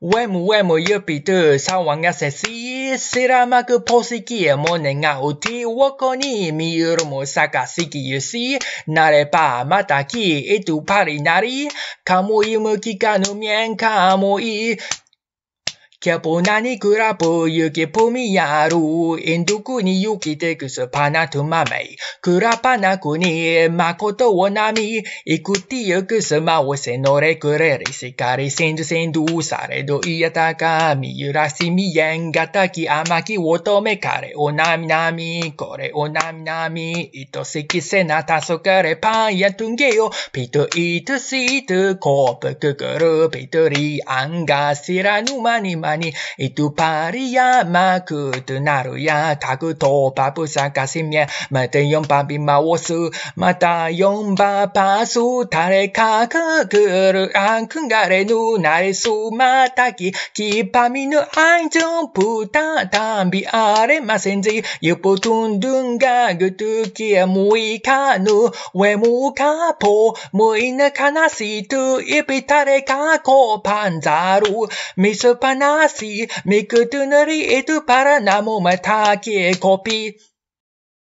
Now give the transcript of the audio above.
ウェムウェムユピトゥ、ガセシーしラマクポシキエモネウティウコにみゆるむさかしきゆし、なればまたき、トゥパリナリカモイムキカぬミエンカモイキャポナニクラブ、ユキプミヤル、インドクニユキテクスパナトマメイ、クラパナクニマコトオナミ、イクティユクスマオセノレクレリシカリセンドセンド、サレドイヤタカミ、ユラシミエンガタキアマキオトメカレオナミナミ、コレオナミナミ、イトシキセナタソカレパンヤトンゲヨ、ピトイトシート、コープククル、ピトリアンガシラヌマニマ pani itu paria makutu naru ya taku to papu sakasi mie mate yon papi maosu mata yon ba pasu tare kaku kuru ankun gare nu nare su mata ki ki pami nu aijon puta tambi are masenzi yupu tundun ga gutu ki mui kanu we mu kapo mui na kanasi tu ipi tare kako panzaru misu pana Masi, mi kuttunari itu para namu mataki kopi.